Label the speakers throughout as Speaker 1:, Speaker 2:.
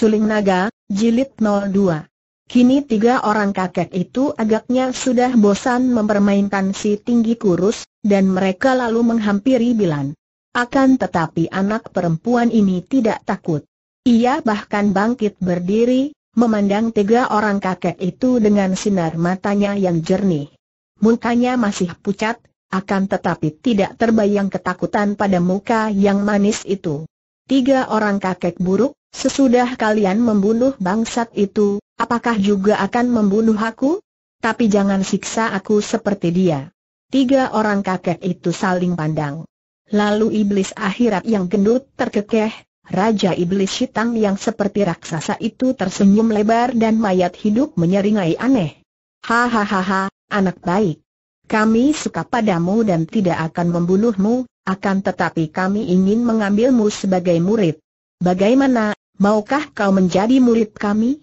Speaker 1: Suling Naga, Jilid 02. Kini tiga orang kakek itu agaknya sudah bosan mempermainkan si tinggi kurus, dan mereka lalu menghampiri Bilan. Akan tetapi anak perempuan ini tidak takut. Ia bahkan bangkit berdiri, memandang tiga orang kakek itu dengan sinar matanya yang jernih. Mukanya masih pucat, akan tetapi tidak terbayang ketakutan pada muka yang manis itu. Tiga orang kakek buruk, Sesudah kalian membunuh bangsat itu, apakah juga akan membunuh aku? Tapi jangan siksa aku seperti dia. Tiga orang kakek itu saling pandang. Lalu iblis akhirat yang gendut terkekeh, Raja Iblis Hitam yang seperti raksasa itu tersenyum lebar dan mayat hidup menyeringai aneh. Hahaha, anak baik. Kami suka padamu dan tidak akan membunuhmu, akan tetapi kami ingin mengambilmu sebagai murid. Bagaimana, maukah kau menjadi murid kami?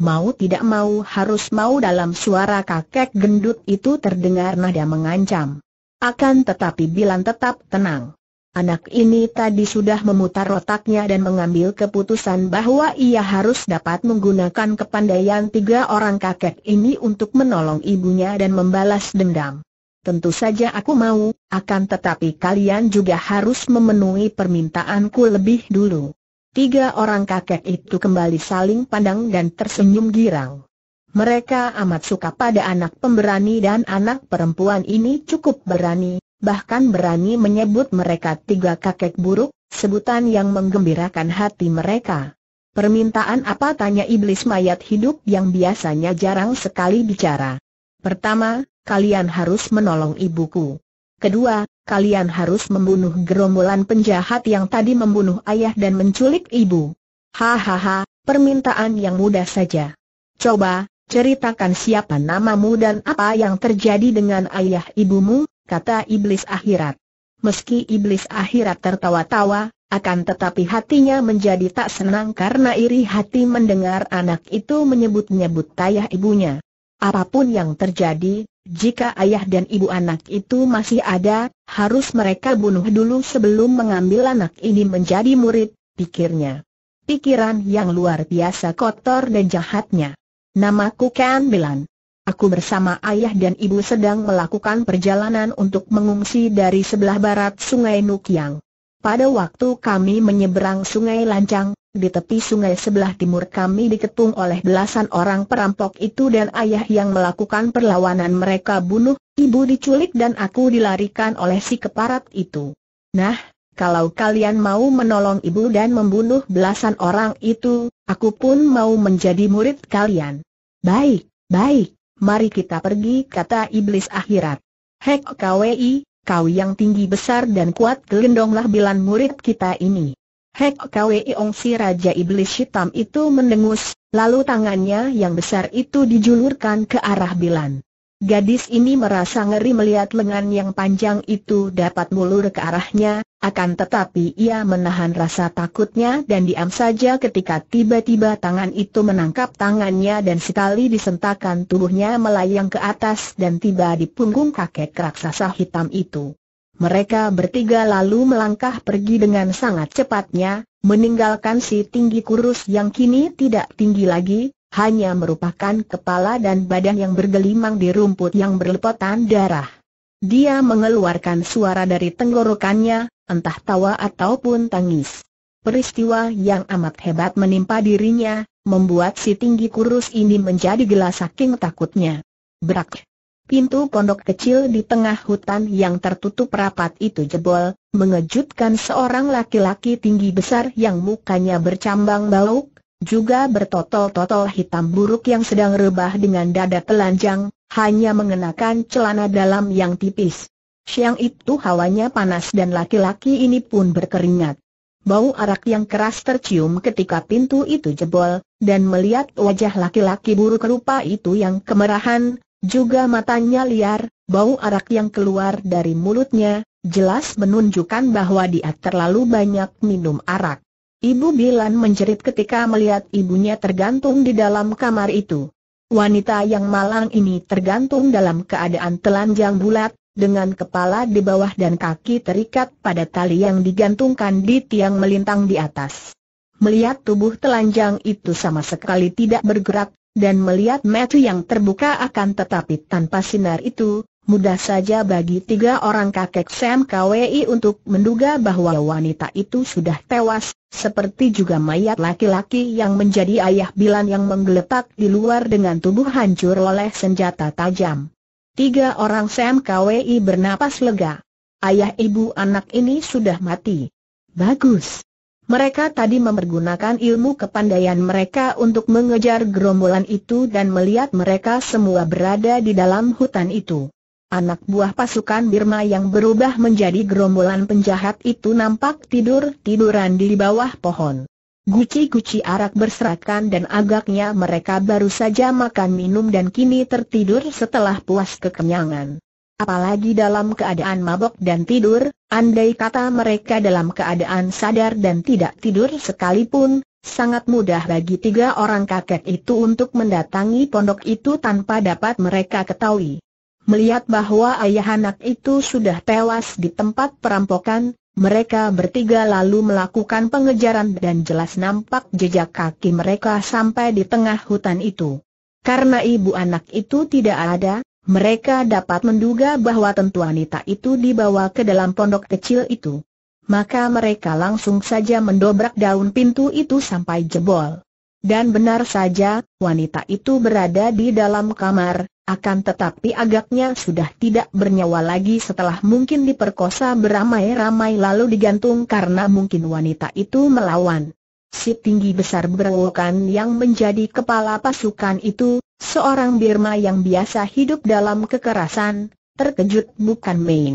Speaker 1: Mau tidak mau harus mau dalam suara kakek gendut itu terdengar nada mengancam. Akan tetapi Bilan tetap tenang. Anak ini tadi sudah memutar otaknya dan mengambil keputusan bahwa ia harus dapat menggunakan kepandaian tiga orang kakek ini untuk menolong ibunya dan membalas dendam. Tentu saja aku mau, akan tetapi kalian juga harus memenuhi permintaanku lebih dulu. Tiga orang kakek itu kembali saling pandang dan tersenyum girang. Mereka amat suka pada anak pemberani dan anak perempuan ini cukup berani, bahkan berani menyebut mereka tiga kakek buruk, sebutan yang menggembirakan hati mereka. Permintaan apa tanya iblis mayat hidup yang biasanya jarang sekali bicara. Pertama, kalian harus menolong ibuku. Kedua, kalian harus membunuh gerombolan penjahat yang tadi membunuh ayah dan menculik ibu. Hahaha, permintaan yang mudah saja. Coba, ceritakan siapa namamu dan apa yang terjadi dengan ayah ibumu, kata iblis akhirat. Meski iblis akhirat tertawa-tawa, akan tetapi hatinya menjadi tak senang karena iri hati mendengar anak itu menyebut-nyebut ayah ibunya. Apapun yang terjadi, jika ayah dan ibu anak itu masih ada, harus mereka bunuh dulu sebelum mengambil anak ini menjadi murid, pikirnya. Pikiran yang luar biasa kotor dan jahatnya. Namaku Ken Bilan. Aku bersama ayah dan ibu sedang melakukan perjalanan untuk mengungsi dari sebelah barat sungai Nukyang. Pada waktu kami menyeberang sungai Lancang, di tepi sungai sebelah timur kami diketung oleh belasan orang perampok itu dan ayah yang melakukan perlawanan mereka bunuh, ibu diculik dan aku dilarikan oleh si keparat itu. Nah, kalau kalian mau menolong ibu dan membunuh belasan orang itu, aku pun mau menjadi murid kalian. Baik, baik, mari kita pergi kata iblis akhirat. Hek KWI, kau yang tinggi besar dan kuat gelendonglah bilan murid kita ini. Hek Kwee Ong si Raja Iblis Hitam itu mendengus, lalu tangannya yang besar itu dijulurkan ke arah Bilan. Gadis ini merasa ngeri melihat lengan yang panjang itu dapat mulur ke arahnya, akan tetapi ia menahan rasa takutnya dan diam saja ketika tiba-tiba tangan itu menangkap tangannya dan sekali disentakan tubuhnya melayang ke atas dan tiba di punggung kakek raksasa hitam itu. Mereka bertiga lalu melangkah pergi dengan sangat cepatnya, meninggalkan si tinggi kurus yang kini tidak tinggi lagi, hanya merupakan kepala dan badan yang bergelimang di rumput yang berlepotan darah. Dia mengeluarkan suara dari tenggorokannya, entah tawa ataupun tangis. Peristiwa yang amat hebat menimpa dirinya, membuat si tinggi kurus ini menjadi gila saking takutnya. Brak. Pintu pondok kecil di tengah hutan yang tertutup rapat itu jebol, mengejutkan seorang laki-laki tinggi besar yang mukanya bercambang bauk, juga bertotol-totol hitam buruk yang sedang rebah dengan dada telanjang, hanya mengenakan celana dalam yang tipis. Siang itu hawanya panas dan laki-laki ini pun berkeringat. Bau arak yang keras tercium ketika pintu itu jebol, dan melihat wajah laki-laki buruk rupa itu yang kemerahan, juga matanya liar, bau arak yang keluar dari mulutnya, jelas menunjukkan bahwa dia terlalu banyak minum arak. Ibu Bilan menjerit ketika melihat ibunya tergantung di dalam kamar itu. Wanita yang malang ini tergantung dalam keadaan telanjang bulat, dengan kepala di bawah dan kaki terikat pada tali yang digantungkan di tiang melintang di atas. Melihat tubuh telanjang itu sama sekali tidak bergerak, dan melihat mata yang terbuka akan tetapi tanpa sinar itu, mudah saja bagi tiga orang kakek Sam KWI untuk menduga bahwa wanita itu sudah tewas, seperti juga mayat laki-laki yang menjadi ayah Bilan yang menggeletak di luar dengan tubuh hancur oleh senjata tajam. Tiga orang Sam KWI bernapas lega. Ayah ibu anak ini sudah mati. Bagus. Mereka tadi mempergunakan ilmu kepandaian mereka untuk mengejar gerombolan itu dan melihat mereka semua berada di dalam hutan itu. Anak buah pasukan Birma yang berubah menjadi gerombolan penjahat itu nampak tidur-tiduran di bawah pohon. Guci-guci arak berserakan dan agaknya mereka baru saja makan minum dan kini tertidur setelah puas kekenyangan apalagi dalam keadaan mabok dan tidur, andai kata mereka dalam keadaan sadar dan tidak tidur sekalipun, sangat mudah bagi tiga orang kakek itu untuk mendatangi pondok itu tanpa dapat mereka ketahui. Melihat bahwa ayah anak itu sudah tewas di tempat perampokan, mereka bertiga lalu melakukan pengejaran dan jelas nampak jejak kaki mereka sampai di tengah hutan itu. Karena ibu anak itu tidak ada, mereka dapat menduga bahwa tentu wanita itu dibawa ke dalam pondok kecil itu. Maka mereka langsung saja mendobrak daun pintu itu sampai jebol. Dan benar saja, wanita itu berada di dalam kamar, akan tetapi agaknya sudah tidak bernyawa lagi setelah mungkin diperkosa beramai-ramai lalu digantung karena mungkin wanita itu melawan. Si tinggi besar berwokan yang menjadi kepala pasukan itu, Seorang Birma yang biasa hidup dalam kekerasan, terkejut bukan main.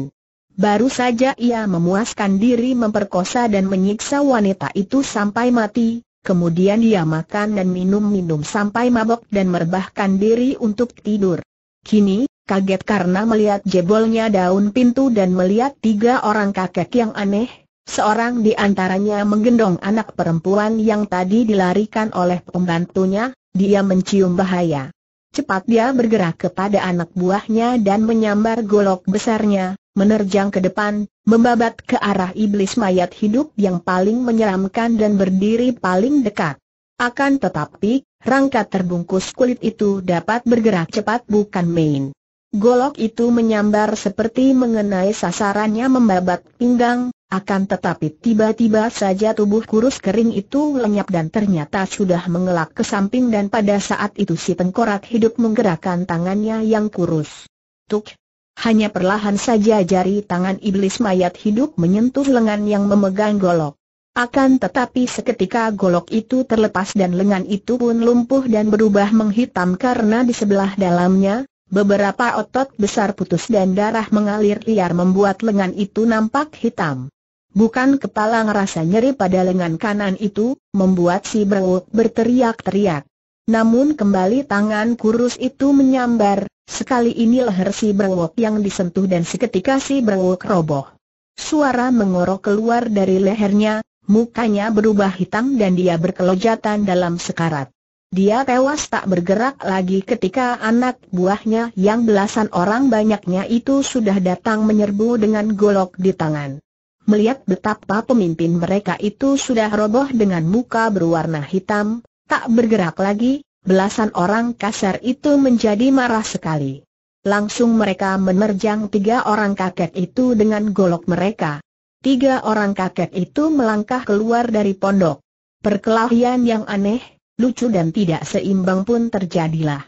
Speaker 1: Baru saja ia memuaskan diri memperkosa dan menyiksa wanita itu sampai mati, kemudian dia makan dan minum-minum sampai mabok dan merebahkan diri untuk tidur. Kini, kaget karena melihat jebolnya daun pintu dan melihat tiga orang kakek yang aneh, seorang di antaranya menggendong anak perempuan yang tadi dilarikan oleh pembantunya, dia mencium bahaya. Cepat dia bergerak kepada anak buahnya dan menyambar golok besarnya, menerjang ke depan, membabat ke arah iblis mayat hidup yang paling menyeramkan dan berdiri paling dekat. Akan tetapi, rangka terbungkus kulit itu dapat bergerak cepat bukan main. Golok itu menyambar seperti mengenai sasarannya membabat pinggang, akan tetapi tiba-tiba saja tubuh kurus kering itu lenyap dan ternyata sudah mengelak ke samping dan pada saat itu si tengkorak hidup menggerakkan tangannya yang kurus. Tuk! Hanya perlahan saja jari tangan iblis mayat hidup menyentuh lengan yang memegang golok. Akan tetapi seketika golok itu terlepas dan lengan itu pun lumpuh dan berubah menghitam karena di sebelah dalamnya, beberapa otot besar putus dan darah mengalir liar membuat lengan itu nampak hitam. Bukan kepala ngerasa nyeri pada lengan kanan itu, membuat si Bro berteriak-teriak. Namun kembali tangan kurus itu menyambar, sekali ini leher si Brewok yang disentuh dan seketika si Brewok roboh. Suara mengorok keluar dari lehernya, mukanya berubah hitam dan dia berkelojatan dalam sekarat. Dia tewas tak bergerak lagi ketika anak buahnya yang belasan orang banyaknya itu sudah datang menyerbu dengan golok di tangan melihat betapa pemimpin mereka itu sudah roboh dengan muka berwarna hitam, tak bergerak lagi, belasan orang kasar itu menjadi marah sekali. Langsung mereka menerjang tiga orang kakek itu dengan golok mereka. Tiga orang kakek itu melangkah keluar dari pondok. Perkelahian yang aneh, lucu dan tidak seimbang pun terjadilah.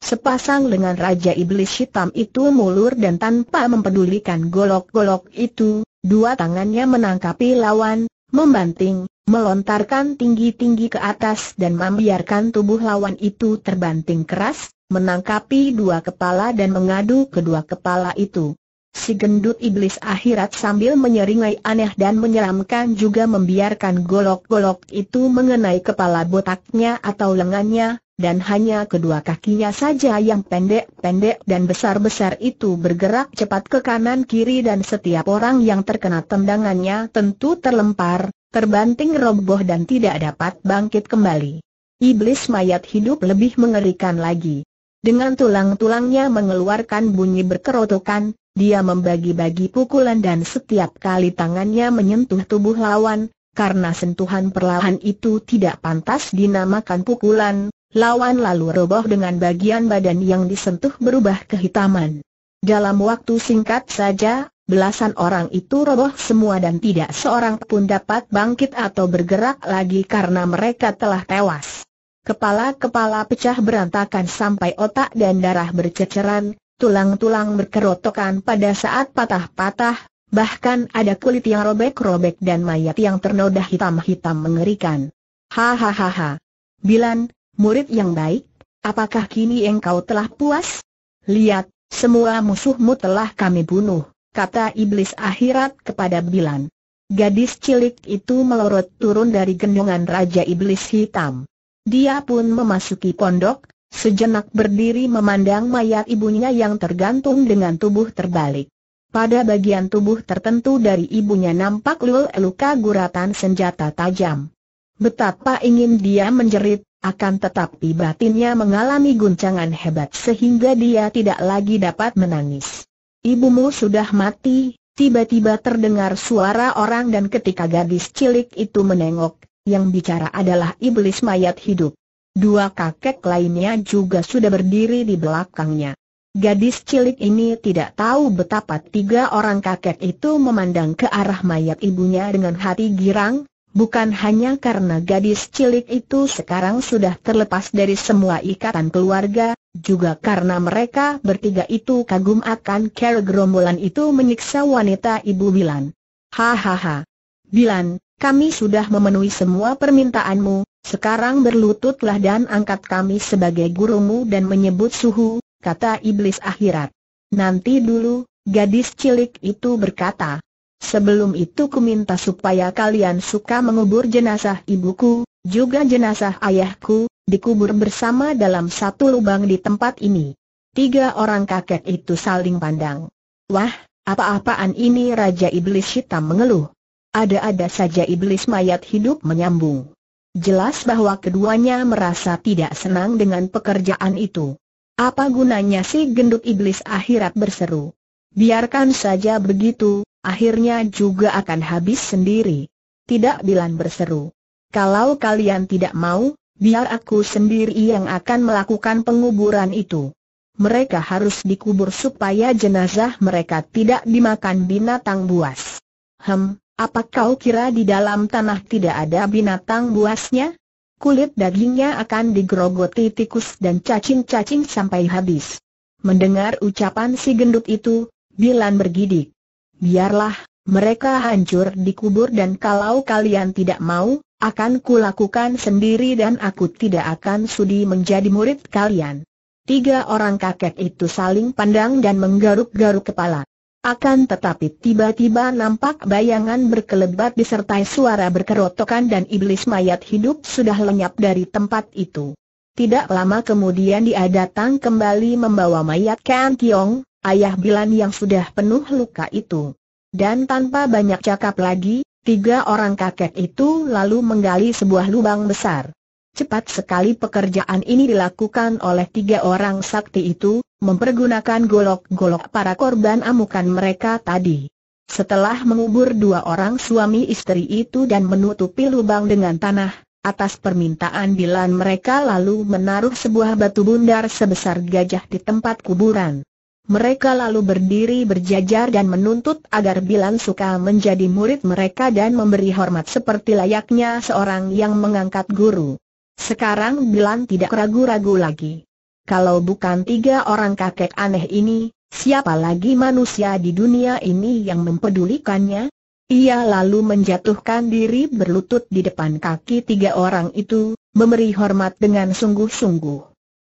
Speaker 1: Sepasang dengan Raja Iblis Hitam itu mulur dan tanpa mempedulikan golok-golok itu, Dua tangannya menangkapi lawan, membanting, melontarkan tinggi-tinggi ke atas dan membiarkan tubuh lawan itu terbanting keras, menangkapi dua kepala dan mengadu kedua kepala itu. Si gendut iblis akhirat sambil menyeringai aneh dan menyeramkan juga membiarkan golok-golok itu mengenai kepala botaknya atau lengannya, dan hanya kedua kakinya saja yang pendek-pendek dan besar-besar itu bergerak cepat ke kanan-kiri dan setiap orang yang terkena tendangannya tentu terlempar, terbanting roboh dan tidak dapat bangkit kembali. Iblis mayat hidup lebih mengerikan lagi. Dengan tulang-tulangnya mengeluarkan bunyi berkerotokan, dia membagi-bagi pukulan dan setiap kali tangannya menyentuh tubuh lawan, karena sentuhan perlahan itu tidak pantas dinamakan pukulan, Lawan lalu roboh dengan bagian badan yang disentuh berubah kehitaman. Dalam waktu singkat saja, belasan orang itu roboh semua dan tidak seorang pun dapat bangkit atau bergerak lagi karena mereka telah tewas. Kepala-kepala pecah berantakan sampai otak dan darah berceceran, tulang-tulang berkerotokan pada saat patah-patah, bahkan ada kulit yang robek-robek dan mayat yang ternoda hitam-hitam mengerikan. Hahaha. Bilan, murid yang baik, apakah kini engkau telah puas? Lihat, semua musuhmu telah kami bunuh, kata iblis akhirat kepada Bilan. Gadis cilik itu melorot turun dari gendongan Raja Iblis Hitam. Dia pun memasuki pondok, sejenak berdiri memandang mayat ibunya yang tergantung dengan tubuh terbalik. Pada bagian tubuh tertentu dari ibunya nampak lul luka guratan senjata tajam. Betapa ingin dia menjerit, akan tetapi batinnya mengalami guncangan hebat sehingga dia tidak lagi dapat menangis. Ibumu sudah mati, tiba-tiba terdengar suara orang dan ketika gadis cilik itu menengok, yang bicara adalah iblis mayat hidup. Dua kakek lainnya juga sudah berdiri di belakangnya. Gadis cilik ini tidak tahu betapa tiga orang kakek itu memandang ke arah mayat ibunya dengan hati girang, Bukan hanya karena gadis cilik itu sekarang sudah terlepas dari semua ikatan keluarga, juga karena mereka bertiga itu kagum akan cara gerombolan itu menyiksa wanita ibu Bilan. Hahaha. Bilan, kami sudah memenuhi semua permintaanmu, sekarang berlututlah dan angkat kami sebagai gurumu dan menyebut suhu, kata iblis akhirat. Nanti dulu, gadis cilik itu berkata, Sebelum itu kuminta supaya kalian suka mengubur jenazah ibuku, juga jenazah ayahku, dikubur bersama dalam satu lubang di tempat ini. Tiga orang kakek itu saling pandang. Wah, apa-apaan ini Raja Iblis Hitam mengeluh. Ada-ada saja iblis mayat hidup menyambung. Jelas bahwa keduanya merasa tidak senang dengan pekerjaan itu. Apa gunanya si gendut iblis akhirat berseru? Biarkan saja begitu, akhirnya juga akan habis sendiri. Tidak bilang berseru. Kalau kalian tidak mau, biar aku sendiri yang akan melakukan penguburan itu. Mereka harus dikubur supaya jenazah mereka tidak dimakan binatang buas. Hem, apa kau kira di dalam tanah tidak ada binatang buasnya? Kulit dagingnya akan digerogoti tikus dan cacing-cacing sampai habis. Mendengar ucapan si gendut itu, Bilan bergidik. Biarlah, mereka hancur dikubur dan kalau kalian tidak mau, akan kulakukan sendiri dan aku tidak akan sudi menjadi murid kalian. Tiga orang kakek itu saling pandang dan menggaruk-garuk kepala. Akan tetapi tiba-tiba nampak bayangan berkelebat disertai suara berkerotokan dan iblis mayat hidup sudah lenyap dari tempat itu. Tidak lama kemudian dia datang kembali membawa mayat Kang Kiong, ayah Bilan yang sudah penuh luka itu. Dan tanpa banyak cakap lagi, tiga orang kakek itu lalu menggali sebuah lubang besar. Cepat sekali pekerjaan ini dilakukan oleh tiga orang sakti itu, mempergunakan golok-golok para korban amukan mereka tadi. Setelah mengubur dua orang suami istri itu dan menutupi lubang dengan tanah, atas permintaan Bilan mereka lalu menaruh sebuah batu bundar sebesar gajah di tempat kuburan. Mereka lalu berdiri berjajar dan menuntut agar Bilan Suka menjadi murid mereka dan memberi hormat seperti layaknya seorang yang mengangkat guru. Sekarang Bilan tidak ragu-ragu lagi. Kalau bukan tiga orang kakek aneh ini, siapa lagi manusia di dunia ini yang mempedulikannya? Ia lalu menjatuhkan diri berlutut di depan kaki tiga orang itu, memberi hormat dengan sungguh-sungguh.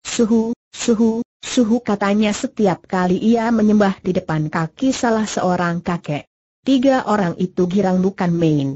Speaker 1: Suhu, suhu, Suhu katanya setiap kali ia menyembah di depan kaki salah seorang kakek. Tiga orang itu girang bukan main.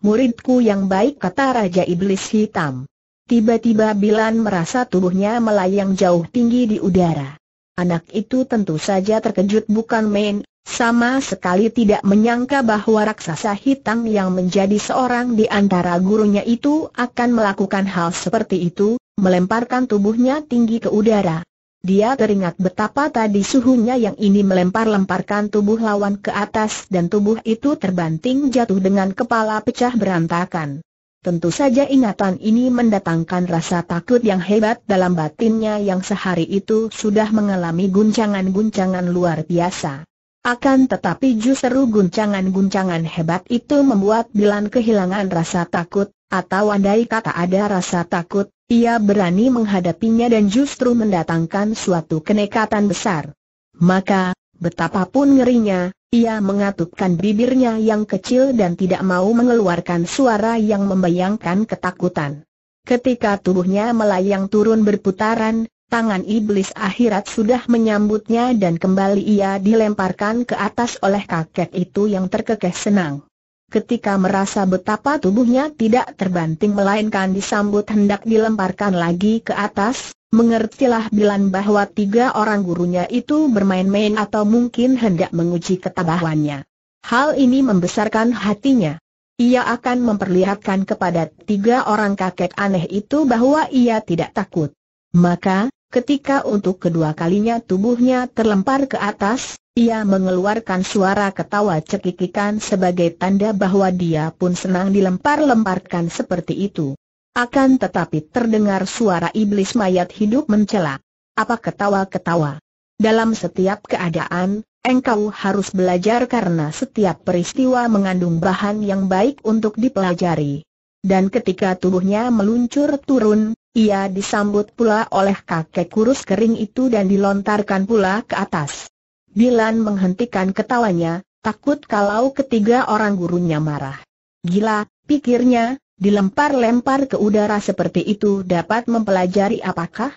Speaker 1: Muridku yang baik kata Raja Iblis Hitam. Tiba-tiba Bilan merasa tubuhnya melayang jauh tinggi di udara. Anak itu tentu saja terkejut bukan main, sama sekali tidak menyangka bahwa raksasa hitam yang menjadi seorang di antara gurunya itu akan melakukan hal seperti itu, melemparkan tubuhnya tinggi ke udara. Dia teringat betapa tadi suhunya yang ini melempar-lemparkan tubuh lawan ke atas dan tubuh itu terbanting jatuh dengan kepala pecah berantakan. Tentu saja ingatan ini mendatangkan rasa takut yang hebat dalam batinnya yang sehari itu sudah mengalami guncangan-guncangan luar biasa. Akan tetapi justru guncangan-guncangan hebat itu membuat Dilan kehilangan rasa takut, atau andai kata ada rasa takut, ia berani menghadapinya dan justru mendatangkan suatu kenekatan besar. Maka, betapapun ngerinya, ia mengatupkan bibirnya yang kecil dan tidak mau mengeluarkan suara yang membayangkan ketakutan. Ketika tubuhnya melayang turun berputaran, tangan iblis akhirat sudah menyambutnya dan kembali ia dilemparkan ke atas oleh kakek itu yang terkekeh senang ketika merasa betapa tubuhnya tidak terbanting melainkan disambut hendak dilemparkan lagi ke atas, mengertilah Bilan bahwa tiga orang gurunya itu bermain-main atau mungkin hendak menguji ketabahannya. Hal ini membesarkan hatinya. Ia akan memperlihatkan kepada tiga orang kakek aneh itu bahwa ia tidak takut. Maka, ketika untuk kedua kalinya tubuhnya terlempar ke atas, ia mengeluarkan suara ketawa cekikikan sebagai tanda bahwa dia pun senang dilempar-lemparkan seperti itu. Akan tetapi terdengar suara iblis mayat hidup mencela. Apa ketawa-ketawa? Dalam setiap keadaan, engkau harus belajar karena setiap peristiwa mengandung bahan yang baik untuk dipelajari. Dan ketika tubuhnya meluncur turun, ia disambut pula oleh kakek kurus kering itu dan dilontarkan pula ke atas. Bilan menghentikan ketawanya, takut kalau ketiga orang gurunya marah. Gila, pikirnya, dilempar-lempar ke udara seperti itu dapat mempelajari apakah?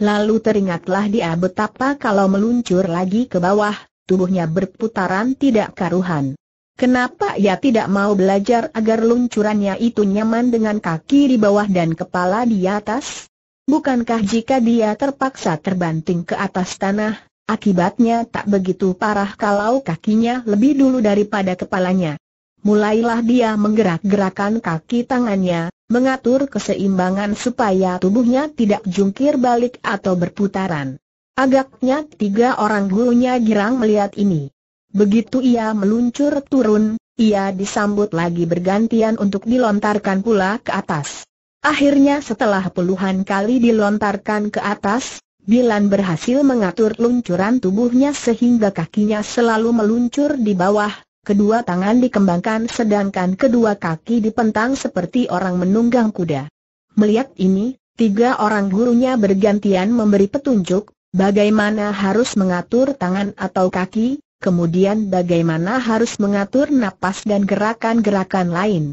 Speaker 1: Lalu teringatlah dia betapa kalau meluncur lagi ke bawah, tubuhnya berputaran tidak karuhan. Kenapa ia tidak mau belajar agar luncurannya itu nyaman dengan kaki di bawah dan kepala di atas? Bukankah jika dia terpaksa terbanting ke atas tanah, Akibatnya tak begitu parah kalau kakinya lebih dulu daripada kepalanya. Mulailah dia menggerak-gerakan kaki tangannya, mengatur keseimbangan supaya tubuhnya tidak jungkir balik atau berputaran. Agaknya tiga orang gurunya girang melihat ini. Begitu ia meluncur turun, ia disambut lagi bergantian untuk dilontarkan pula ke atas. Akhirnya setelah puluhan kali dilontarkan ke atas, Bilan berhasil mengatur luncuran tubuhnya sehingga kakinya selalu meluncur di bawah, kedua tangan dikembangkan sedangkan kedua kaki dipentang seperti orang menunggang kuda. Melihat ini, tiga orang gurunya bergantian memberi petunjuk, bagaimana harus mengatur tangan atau kaki, kemudian bagaimana harus mengatur napas dan gerakan-gerakan lain.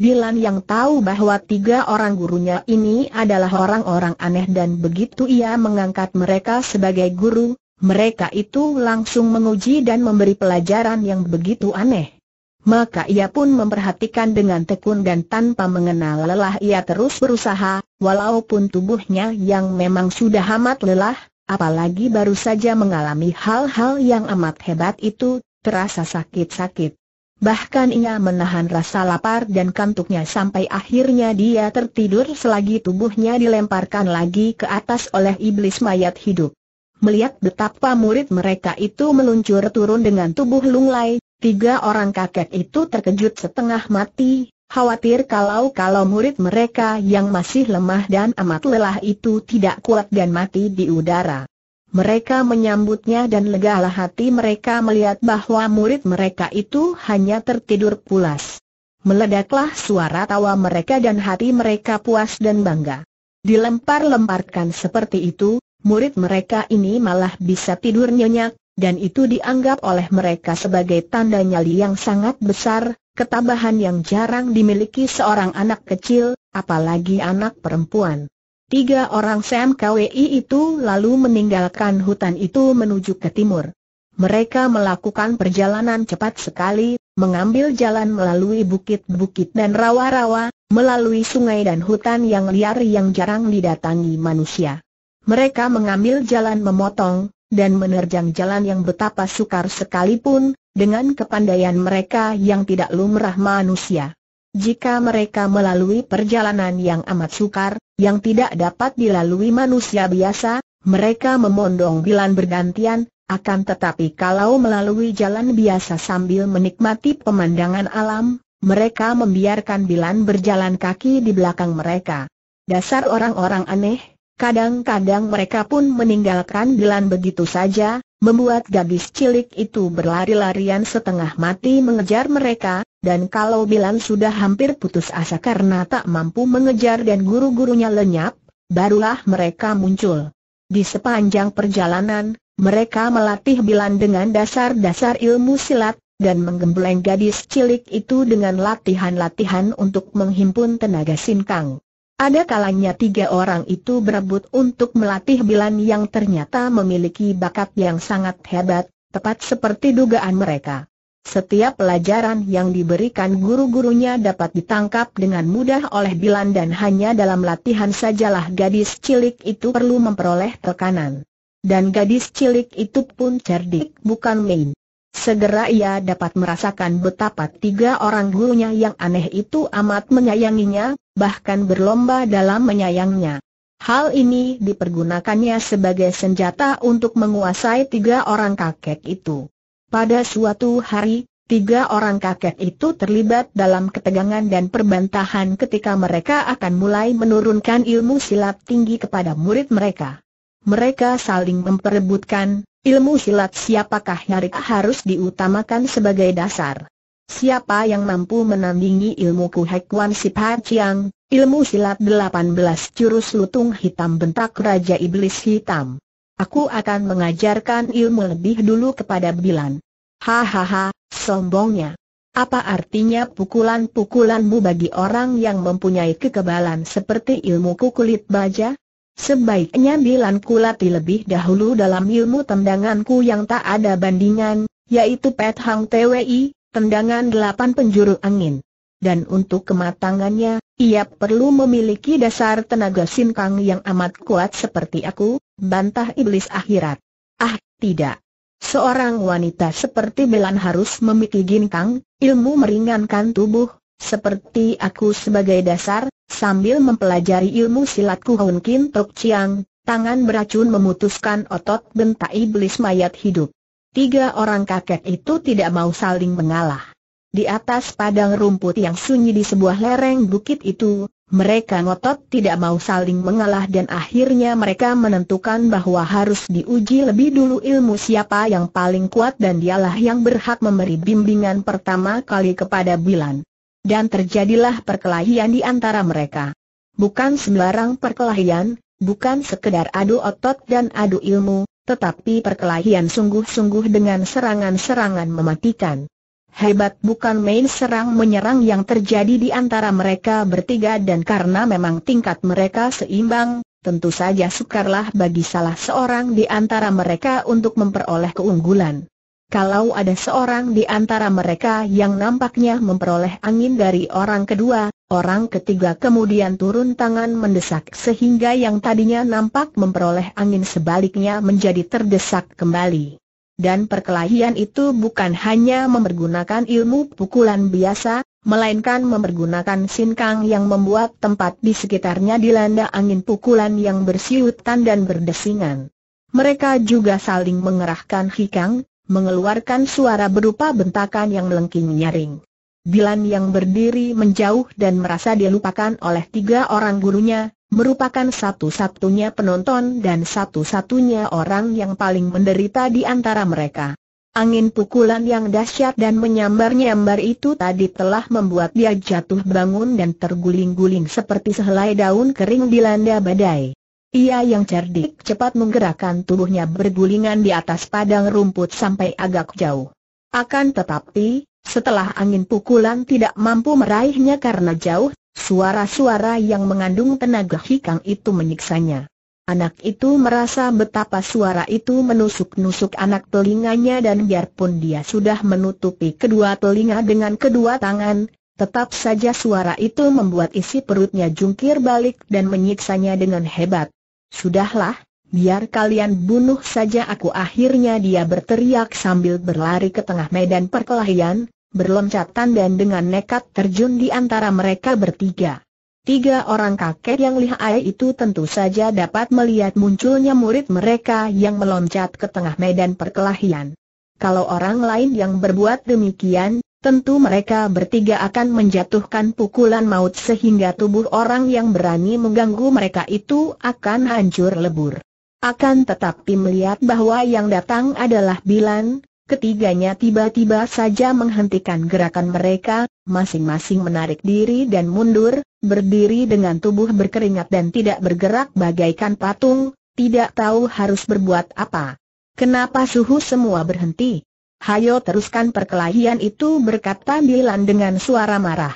Speaker 1: Dilan yang tahu bahwa tiga orang gurunya ini adalah orang-orang aneh dan begitu ia mengangkat mereka sebagai guru, mereka itu langsung menguji dan memberi pelajaran yang begitu aneh. Maka ia pun memperhatikan dengan tekun dan tanpa mengenal lelah ia terus berusaha, walaupun tubuhnya yang memang sudah amat lelah, apalagi baru saja mengalami hal-hal yang amat hebat itu, terasa sakit-sakit. Bahkan ia menahan rasa lapar dan kantuknya sampai akhirnya dia tertidur selagi tubuhnya dilemparkan lagi ke atas oleh iblis mayat hidup. Melihat betapa murid mereka itu meluncur turun dengan tubuh lunglai, tiga orang kakek itu terkejut setengah mati, khawatir kalau-kalau murid mereka yang masih lemah dan amat lelah itu tidak kuat dan mati di udara. Mereka menyambutnya dan legalah hati mereka melihat bahwa murid mereka itu hanya tertidur pulas. Meledaklah suara tawa mereka dan hati mereka puas dan bangga. Dilempar-lemparkan seperti itu, murid mereka ini malah bisa tidur nyenyak, dan itu dianggap oleh mereka sebagai tanda nyali yang sangat besar, ketabahan yang jarang dimiliki seorang anak kecil, apalagi anak perempuan. Tiga orang Sam KWI itu lalu meninggalkan hutan itu menuju ke timur. Mereka melakukan perjalanan cepat sekali, mengambil jalan melalui bukit-bukit dan rawa-rawa, melalui sungai dan hutan yang liar yang jarang didatangi manusia. Mereka mengambil jalan memotong, dan menerjang jalan yang betapa sukar sekalipun, dengan kepandaian mereka yang tidak lumrah manusia. Jika mereka melalui perjalanan yang amat sukar, yang tidak dapat dilalui manusia biasa, mereka memondong bilan bergantian, akan tetapi kalau melalui jalan biasa sambil menikmati pemandangan alam, mereka membiarkan bilan berjalan kaki di belakang mereka. Dasar orang-orang aneh, kadang-kadang mereka pun meninggalkan bilan begitu saja, membuat gadis cilik itu berlari-larian setengah mati mengejar mereka, dan kalau Bilan sudah hampir putus asa karena tak mampu mengejar dan guru-gurunya lenyap, barulah mereka muncul. Di sepanjang perjalanan, mereka melatih Bilan dengan dasar-dasar ilmu silat, dan menggembleng gadis cilik itu dengan latihan-latihan untuk menghimpun tenaga sinkang. Ada kalanya tiga orang itu berebut untuk melatih Bilan yang ternyata memiliki bakat yang sangat hebat, tepat seperti dugaan mereka. Setiap pelajaran yang diberikan guru-gurunya dapat ditangkap dengan mudah oleh Bilan dan hanya dalam latihan sajalah gadis cilik itu perlu memperoleh tekanan. Dan gadis cilik itu pun cerdik bukan main. Segera ia dapat merasakan betapa tiga orang gurunya yang aneh itu amat menyayanginya, bahkan berlomba dalam menyayangnya. Hal ini dipergunakannya sebagai senjata untuk menguasai tiga orang kakek itu. Pada suatu hari, tiga orang kakek itu terlibat dalam ketegangan dan perbantahan ketika mereka akan mulai menurunkan ilmu silat tinggi kepada murid mereka. Mereka saling memperebutkan, ilmu silat siapakah yang harus diutamakan sebagai dasar. Siapa yang mampu menandingi ilmu Kuhek Wan Sipat Chiang, ilmu silat 18 jurus lutung hitam bentak Raja Iblis Hitam. Aku akan mengajarkan ilmu lebih dulu kepada Bilan. Hahaha, sombongnya. Apa artinya pukulan-pukulanmu bagi orang yang mempunyai kekebalan seperti ilmuku kulit baja? Sebaiknya Bilan kulati lebih dahulu dalam ilmu tendanganku yang tak ada bandingan, yaitu Pet Hang TWI, tendangan delapan penjuru angin. Dan untuk kematangannya, ia perlu memiliki dasar tenaga sinkang yang amat kuat seperti aku, bantah iblis akhirat. Ah, tidak. Seorang wanita seperti Belan harus memiliki ginkang, ilmu meringankan tubuh, seperti aku sebagai dasar, sambil mempelajari ilmu silatku Hun Kin Tok Chiang, tangan beracun memutuskan otot bentak iblis mayat hidup. Tiga orang kakek itu tidak mau saling mengalah. Di atas padang rumput yang sunyi di sebuah lereng bukit itu, mereka ngotot tidak mau saling mengalah dan akhirnya mereka menentukan bahwa harus diuji lebih dulu ilmu siapa yang paling kuat dan dialah yang berhak memberi bimbingan pertama kali kepada Bilan. Dan terjadilah perkelahian di antara mereka. Bukan sembarang perkelahian, bukan sekedar adu otot dan adu ilmu, tetapi perkelahian sungguh-sungguh dengan serangan-serangan mematikan. Hebat bukan main serang menyerang yang terjadi di antara mereka bertiga dan karena memang tingkat mereka seimbang, tentu saja sukarlah bagi salah seorang di antara mereka untuk memperoleh keunggulan. Kalau ada seorang di antara mereka yang nampaknya memperoleh angin dari orang kedua, orang ketiga kemudian turun tangan mendesak sehingga yang tadinya nampak memperoleh angin sebaliknya menjadi terdesak kembali dan perkelahian itu bukan hanya mempergunakan ilmu pukulan biasa, melainkan mempergunakan sinkang yang membuat tempat di sekitarnya dilanda angin pukulan yang bersiutan dan berdesingan. Mereka juga saling mengerahkan hikang, mengeluarkan suara berupa bentakan yang melengking nyaring. Bilan yang berdiri menjauh dan merasa dilupakan oleh tiga orang gurunya, merupakan satu-satunya penonton dan satu-satunya orang yang paling menderita di antara mereka. Angin pukulan yang dahsyat dan menyambar-nyambar itu tadi telah membuat dia jatuh bangun dan terguling-guling seperti sehelai daun kering dilanda badai. Ia yang cerdik cepat menggerakkan tubuhnya bergulingan di atas padang rumput sampai agak jauh. Akan tetapi, setelah angin pukulan tidak mampu meraihnya karena jauh Suara-suara yang mengandung tenaga hikang itu menyiksanya. Anak itu merasa betapa suara itu menusuk-nusuk anak telinganya dan biarpun dia sudah menutupi kedua telinga dengan kedua tangan, tetap saja suara itu membuat isi perutnya jungkir balik dan menyiksanya dengan hebat. Sudahlah, biar kalian bunuh saja aku akhirnya dia berteriak sambil berlari ke tengah medan perkelahian, berloncatan dan dengan nekat terjun di antara mereka bertiga. Tiga orang kakek yang lihai itu tentu saja dapat melihat munculnya murid mereka yang meloncat ke tengah medan perkelahian. Kalau orang lain yang berbuat demikian, tentu mereka bertiga akan menjatuhkan pukulan maut sehingga tubuh orang yang berani mengganggu mereka itu akan hancur lebur. Akan tetapi melihat bahwa yang datang adalah Bilan, Ketiganya tiba-tiba saja menghentikan gerakan mereka, masing-masing menarik diri dan mundur, berdiri dengan tubuh berkeringat dan tidak bergerak bagaikan patung, tidak tahu harus berbuat apa. Kenapa suhu semua berhenti? Hayo teruskan perkelahian itu berkata Bilan dengan suara marah.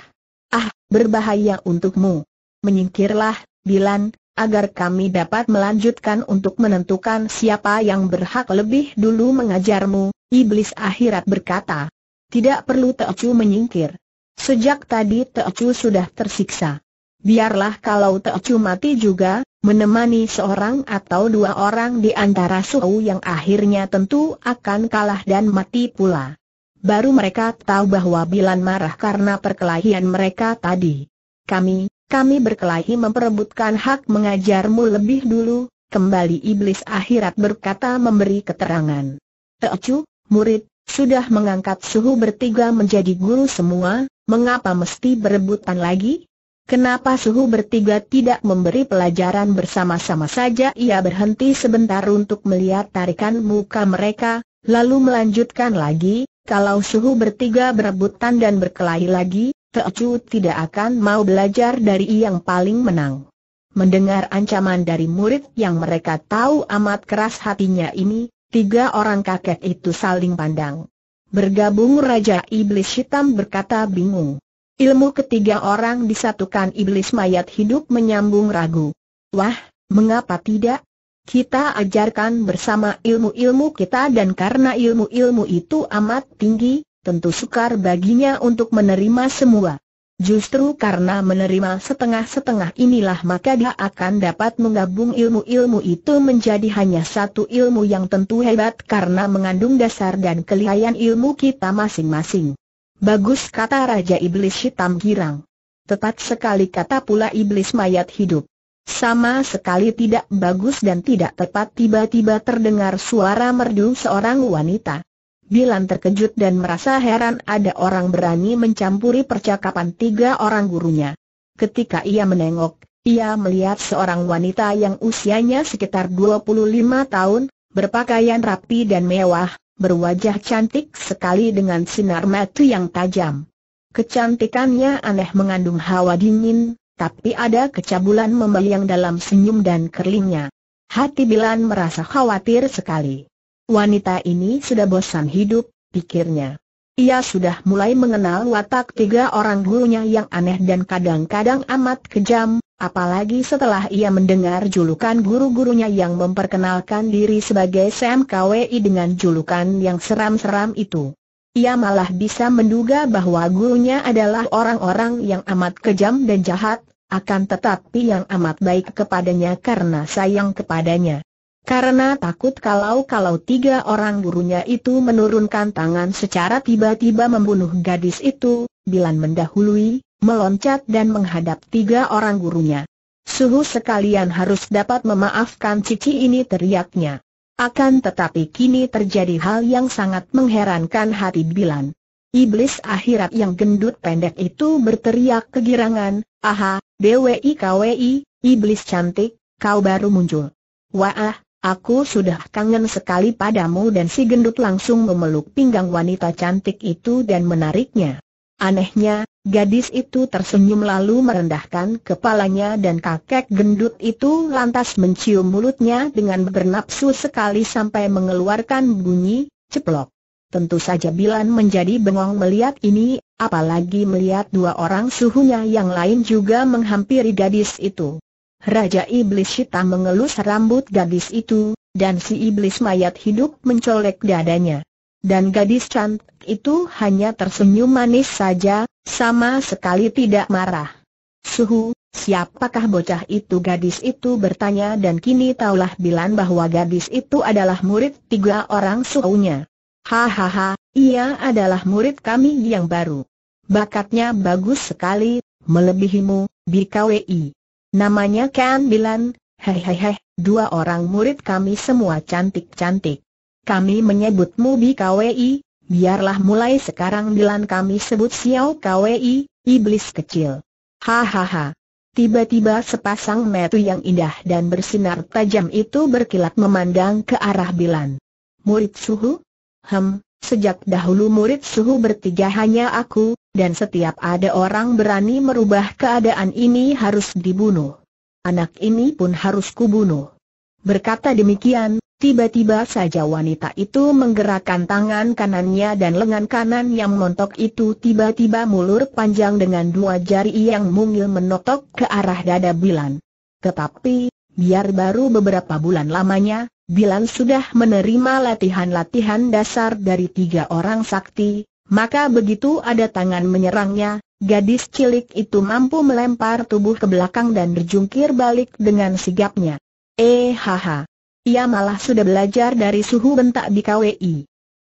Speaker 1: Ah, berbahaya untukmu. Menyingkirlah, Bilan, agar kami dapat melanjutkan untuk menentukan siapa yang berhak lebih dulu mengajarmu, Iblis akhirat berkata. Tidak perlu Teocu menyingkir. Sejak tadi Teocu sudah tersiksa. Biarlah kalau Teocu mati juga, menemani seorang atau dua orang di antara suhu yang akhirnya tentu akan kalah dan mati pula. Baru mereka tahu bahwa Bilan marah karena perkelahian mereka tadi. Kami, kami berkelahi memperebutkan hak mengajarmu lebih dulu, kembali iblis akhirat berkata memberi keterangan. Ecu, murid, sudah mengangkat suhu bertiga menjadi guru semua, mengapa mesti berebutan lagi? Kenapa suhu bertiga tidak memberi pelajaran bersama-sama saja ia berhenti sebentar untuk melihat tarikan muka mereka, lalu melanjutkan lagi, kalau suhu bertiga berebutan dan berkelahi lagi, Teocu tidak akan mau belajar dari yang paling menang. Mendengar ancaman dari murid yang mereka tahu amat keras hatinya ini, tiga orang kakek itu saling pandang. Bergabung Raja Iblis Hitam berkata bingung. Ilmu ketiga orang disatukan iblis mayat hidup menyambung ragu. Wah, mengapa tidak? Kita ajarkan bersama ilmu-ilmu kita dan karena ilmu-ilmu itu amat tinggi, tentu sukar baginya untuk menerima semua. Justru karena menerima setengah-setengah inilah maka dia akan dapat menggabung ilmu-ilmu itu menjadi hanya satu ilmu yang tentu hebat karena mengandung dasar dan kelihayan ilmu kita masing-masing. Bagus kata Raja Iblis Hitam Girang. Tepat sekali kata pula Iblis Mayat Hidup. Sama sekali tidak bagus dan tidak tepat tiba-tiba terdengar suara merdu seorang wanita. Bilan terkejut dan merasa heran ada orang berani mencampuri percakapan tiga orang gurunya. Ketika ia menengok, ia melihat seorang wanita yang usianya sekitar 25 tahun, berpakaian rapi dan mewah, berwajah cantik sekali dengan sinar mata yang tajam. Kecantikannya aneh mengandung hawa dingin, tapi ada kecabulan membayang dalam senyum dan kerlingnya. Hati Bilan merasa khawatir sekali. Wanita ini sudah bosan hidup, pikirnya. Ia sudah mulai mengenal watak tiga orang gurunya yang aneh dan kadang-kadang amat kejam, apalagi setelah ia mendengar julukan guru-gurunya yang memperkenalkan diri sebagai SMKWI dengan julukan yang seram-seram itu. Ia malah bisa menduga bahwa gurunya adalah orang-orang yang amat kejam dan jahat, akan tetapi yang amat baik kepadanya karena sayang kepadanya. Karena takut kalau-kalau tiga orang gurunya itu menurunkan tangan secara tiba-tiba membunuh gadis itu, Bilan mendahului, meloncat dan menghadap tiga orang gurunya. Suhu sekalian harus dapat memaafkan cici ini teriaknya. Akan tetapi kini terjadi hal yang sangat mengherankan hati Bilan. Iblis akhirat yang gendut pendek itu berteriak kegirangan, Aha, DWI KWI, Iblis cantik, kau baru muncul. Wah, Aku sudah kangen sekali padamu dan si gendut langsung memeluk pinggang wanita cantik itu dan menariknya. Anehnya, gadis itu tersenyum lalu merendahkan kepalanya dan kakek gendut itu lantas mencium mulutnya dengan bernapsu sekali sampai mengeluarkan bunyi, ceplok. Tentu saja Bilan menjadi bengong melihat ini, apalagi melihat dua orang suhunya yang lain juga menghampiri gadis itu. Raja Iblis Hitam mengelus rambut gadis itu, dan si iblis mayat hidup mencolek dadanya. Dan gadis cantik itu hanya tersenyum manis saja, sama sekali tidak marah. Suhu, siapakah bocah itu? Gadis itu bertanya dan kini taulah Bilan bahwa gadis itu adalah murid tiga orang suhunya. Hahaha, ia adalah murid kami yang baru. Bakatnya bagus sekali, melebihimu, BKWI. Namanya Kan Bilan, hehehe, dua orang murid kami semua cantik-cantik. Kami menyebutmu Bi Kwi, biarlah mulai sekarang Bilan kami sebut Xiao KWI, iblis kecil. Hahaha. Tiba-tiba sepasang metu yang indah dan bersinar tajam itu berkilat memandang ke arah Bilan. Murid suhu? Hem, Sejak dahulu murid suhu bertiga hanya aku, dan setiap ada orang berani merubah keadaan ini harus dibunuh. Anak ini pun harus kubunuh. Berkata demikian, tiba-tiba saja wanita itu menggerakkan tangan kanannya dan lengan kanan yang montok itu tiba-tiba mulur panjang dengan dua jari yang mungil menotok ke arah dada Bilan. Tetapi, biar baru beberapa bulan lamanya, Bilan sudah menerima latihan-latihan dasar dari tiga orang sakti, maka begitu ada tangan menyerangnya, gadis cilik itu mampu melempar tubuh ke belakang dan berjungkir balik dengan sigapnya. Eh haha. Ia malah sudah belajar dari suhu bentak di KWI.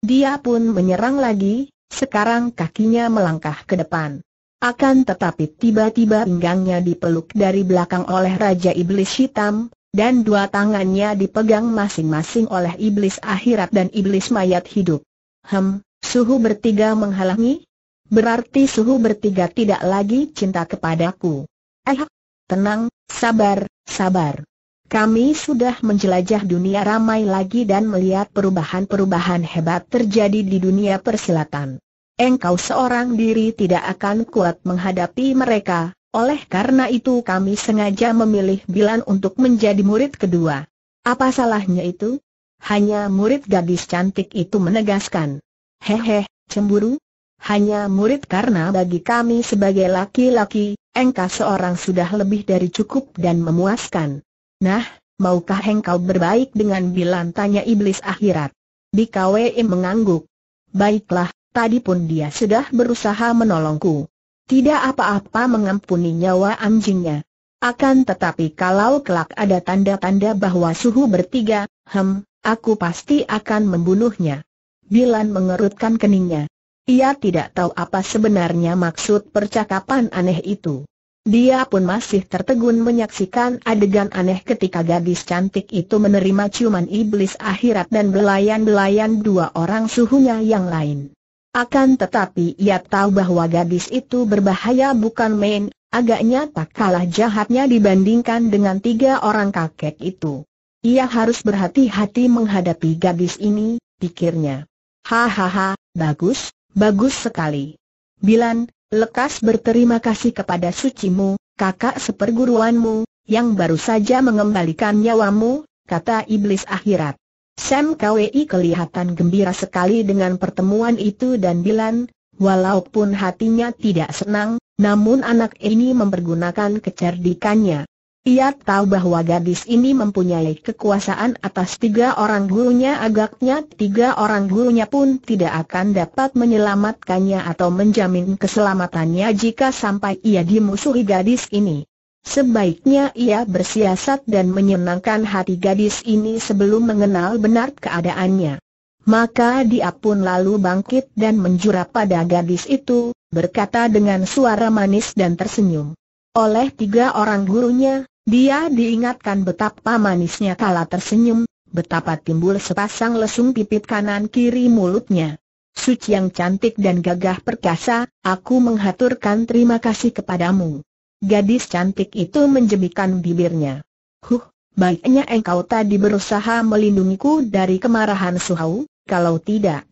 Speaker 1: Dia pun menyerang lagi, sekarang kakinya melangkah ke depan. Akan tetapi tiba-tiba pinggangnya dipeluk dari belakang oleh Raja Iblis Hitam, dan dua tangannya dipegang masing-masing oleh iblis akhirat dan iblis mayat hidup. Hem, suhu bertiga menghalangi? Berarti suhu bertiga tidak lagi cinta kepadaku. Eh, tenang, sabar, sabar. Kami sudah menjelajah dunia ramai lagi dan melihat perubahan-perubahan hebat terjadi di dunia persilatan. Engkau seorang diri tidak akan kuat menghadapi mereka, oleh karena itu kami sengaja memilih Bilan untuk menjadi murid kedua. Apa salahnya itu? Hanya murid gadis cantik itu menegaskan. Hehe, cemburu? Hanya murid karena bagi kami sebagai laki-laki, engkau seorang sudah lebih dari cukup dan memuaskan. Nah, maukah engkau berbaik dengan Bilan tanya iblis akhirat? Bikawe mengangguk. Baiklah, tadi pun dia sudah berusaha menolongku tidak apa-apa mengampuni nyawa anjingnya. Akan tetapi kalau kelak ada tanda-tanda bahwa suhu bertiga, hem, aku pasti akan membunuhnya. Bilan mengerutkan keningnya. Ia tidak tahu apa sebenarnya maksud percakapan aneh itu. Dia pun masih tertegun menyaksikan adegan aneh ketika gadis cantik itu menerima ciuman iblis akhirat dan belayan-belayan dua orang suhunya yang lain. Akan tetapi ia tahu bahwa gadis itu berbahaya bukan main, agaknya tak kalah jahatnya dibandingkan dengan tiga orang kakek itu. Ia harus berhati-hati menghadapi gadis ini, pikirnya. Hahaha, bagus, bagus sekali. Bilan, lekas berterima kasih kepada sucimu, kakak seperguruanmu, yang baru saja mengembalikan nyawamu, kata iblis akhirat. Sam Kwi kelihatan gembira sekali dengan pertemuan itu dan Bilan, walaupun hatinya tidak senang, namun anak ini mempergunakan kecerdikannya. Ia tahu bahwa gadis ini mempunyai kekuasaan atas tiga orang gurunya agaknya tiga orang gurunya pun tidak akan dapat menyelamatkannya atau menjamin keselamatannya jika sampai ia dimusuhi gadis ini. Sebaiknya ia bersiasat dan menyenangkan hati gadis ini sebelum mengenal benar keadaannya. Maka dia pun lalu bangkit dan menjura pada gadis itu, berkata dengan suara manis dan tersenyum. Oleh tiga orang gurunya, dia diingatkan betapa manisnya kala tersenyum, betapa timbul sepasang lesung pipit kanan kiri mulutnya. Suci yang cantik dan gagah perkasa, aku menghaturkan terima kasih kepadamu. Gadis cantik itu menjebikan bibirnya. Huh, baiknya engkau tadi berusaha melindungiku dari kemarahan Suhau, kalau tidak.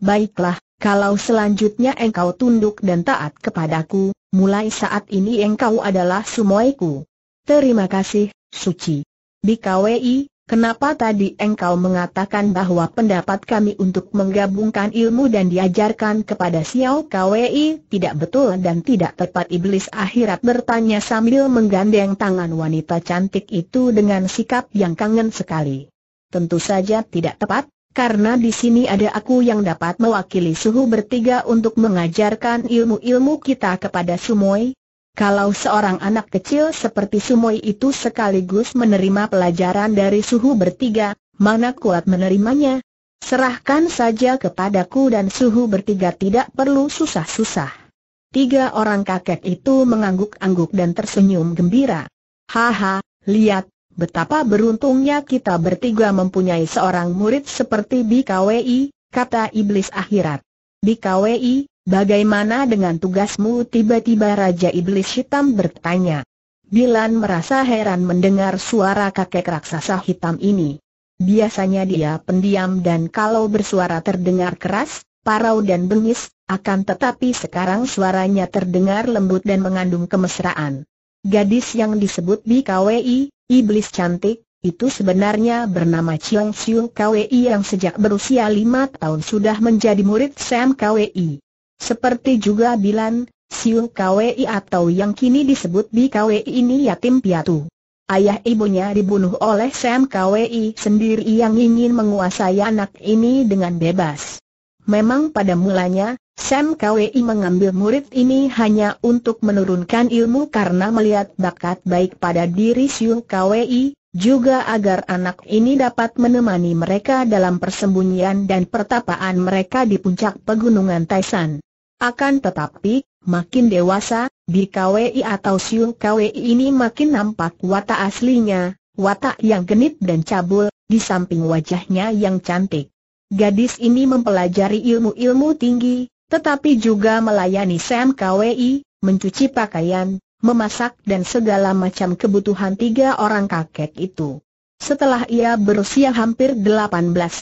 Speaker 1: Baiklah, kalau selanjutnya engkau tunduk dan taat kepadaku, mulai saat ini engkau adalah sumoiku. Terima kasih, Suci. Bikawi. Kenapa tadi engkau mengatakan bahwa pendapat kami untuk menggabungkan ilmu dan diajarkan kepada Xiao Kwei tidak betul dan tidak tepat iblis akhirat bertanya sambil menggandeng tangan wanita cantik itu dengan sikap yang kangen sekali. Tentu saja tidak tepat, karena di sini ada aku yang dapat mewakili suhu bertiga untuk mengajarkan ilmu-ilmu kita kepada Sumoi, kalau seorang anak kecil seperti Sumoi itu sekaligus menerima pelajaran dari suhu bertiga, mana kuat menerimanya? Serahkan saja kepadaku dan suhu bertiga tidak perlu susah-susah. Tiga orang kakek itu mengangguk-angguk dan tersenyum gembira. Haha, lihat, betapa beruntungnya kita bertiga mempunyai seorang murid seperti BKWI, kata iblis akhirat. BKWI, Bagaimana dengan tugasmu tiba-tiba Raja Iblis Hitam bertanya. Bilan merasa heran mendengar suara kakek raksasa hitam ini. Biasanya dia pendiam dan kalau bersuara terdengar keras, parau dan bengis, akan tetapi sekarang suaranya terdengar lembut dan mengandung kemesraan. Gadis yang disebut BKWI, Iblis Cantik, itu sebenarnya bernama Chiang Siu KWI yang sejak berusia lima tahun sudah menjadi murid Sam KWI. Seperti juga Bilan, Siu KWI atau yang kini disebut di Kwei ini yatim piatu. Ayah ibunya dibunuh oleh Sam KWI sendiri yang ingin menguasai anak ini dengan bebas. Memang pada mulanya, Sam KWI mengambil murid ini hanya untuk menurunkan ilmu karena melihat bakat baik pada diri Siu KWI, juga agar anak ini dapat menemani mereka dalam persembunyian dan pertapaan mereka di puncak pegunungan Taisan. Akan tetapi, makin dewasa, KWI atau Siung KWI ini makin nampak watak aslinya, watak yang genit dan cabul, di samping wajahnya yang cantik. Gadis ini mempelajari ilmu-ilmu tinggi, tetapi juga melayani Sam KWI, mencuci pakaian, memasak dan segala macam kebutuhan tiga orang kakek itu. Setelah ia berusia hampir 18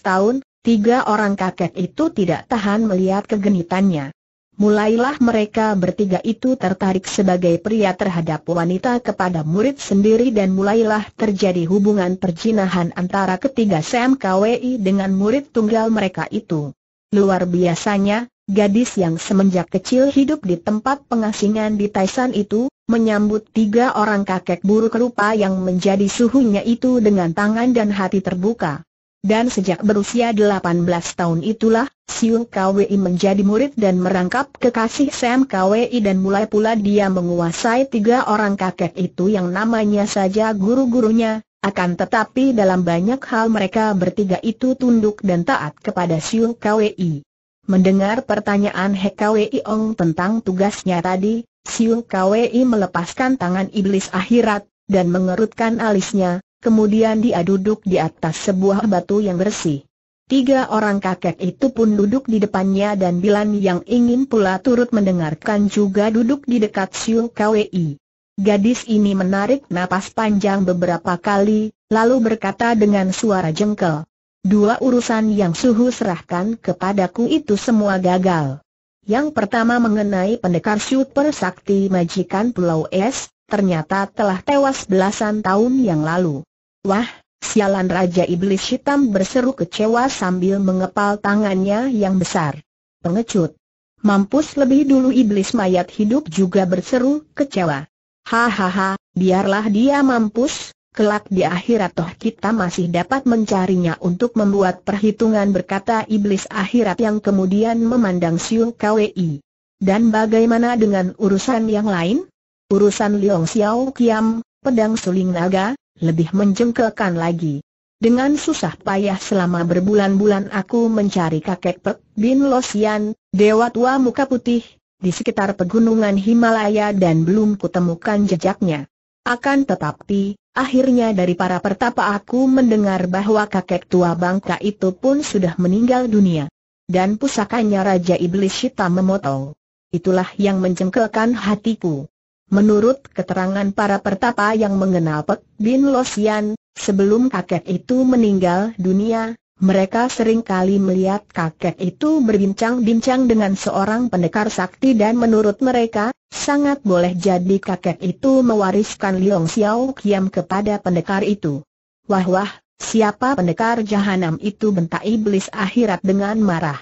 Speaker 1: tahun, tiga orang kakek itu tidak tahan melihat kegenitannya mulailah mereka bertiga itu tertarik sebagai pria terhadap wanita kepada murid sendiri dan mulailah terjadi hubungan perjinahan antara ketiga SMKWI dengan murid tunggal mereka itu. Luar biasanya, gadis yang semenjak kecil hidup di tempat pengasingan di Taisan itu, menyambut tiga orang kakek buruk rupa yang menjadi suhunya itu dengan tangan dan hati terbuka dan sejak berusia 18 tahun itulah, Siung Kwi menjadi murid dan merangkap kekasih Sam Kwi dan mulai pula dia menguasai tiga orang kakek itu yang namanya saja guru-gurunya, akan tetapi dalam banyak hal mereka bertiga itu tunduk dan taat kepada Siung Kwi. Mendengar pertanyaan Kwi Ong tentang tugasnya tadi, Siung Kwi melepaskan tangan iblis akhirat, dan mengerutkan alisnya, Kemudian dia duduk di atas sebuah batu yang bersih. Tiga orang kakek itu pun duduk di depannya dan Bilan yang ingin pula turut mendengarkan juga duduk di dekat Siu KWI. Gadis ini menarik napas panjang beberapa kali, lalu berkata dengan suara jengkel. Dua urusan yang suhu serahkan kepadaku itu semua gagal. Yang pertama mengenai pendekar super sakti majikan Pulau Es, ternyata telah tewas belasan tahun yang lalu. Wah, sialan Raja Iblis Hitam berseru kecewa sambil mengepal tangannya yang besar. Pengecut. Mampus lebih dulu Iblis Mayat Hidup juga berseru kecewa. Hahaha, biarlah dia mampus, kelak di akhirat toh kita masih dapat mencarinya untuk membuat perhitungan berkata Iblis Akhirat yang kemudian memandang Siung KWI. Dan bagaimana dengan urusan yang lain? Urusan Liong Xiao Kiam, pedang suling naga, lebih menjengkelkan lagi. Dengan susah payah selama berbulan-bulan aku mencari kakek Pek Bin Losian, dewa tua muka putih, di sekitar pegunungan Himalaya dan belum kutemukan jejaknya. Akan tetapi, akhirnya dari para pertapa aku mendengar bahwa kakek tua bangka itu pun sudah meninggal dunia. Dan pusakanya Raja Iblis Syita memotong. Itulah yang menjengkelkan hatiku. Menurut keterangan para pertapa yang mengenal Pek Bin Losian, sebelum kakek itu meninggal dunia, mereka seringkali melihat kakek itu berbincang-bincang dengan seorang pendekar sakti dan menurut mereka, sangat boleh jadi kakek itu mewariskan Liong Xiao Kiam kepada pendekar itu. Wah wah, siapa pendekar jahanam itu bentak iblis akhirat dengan marah.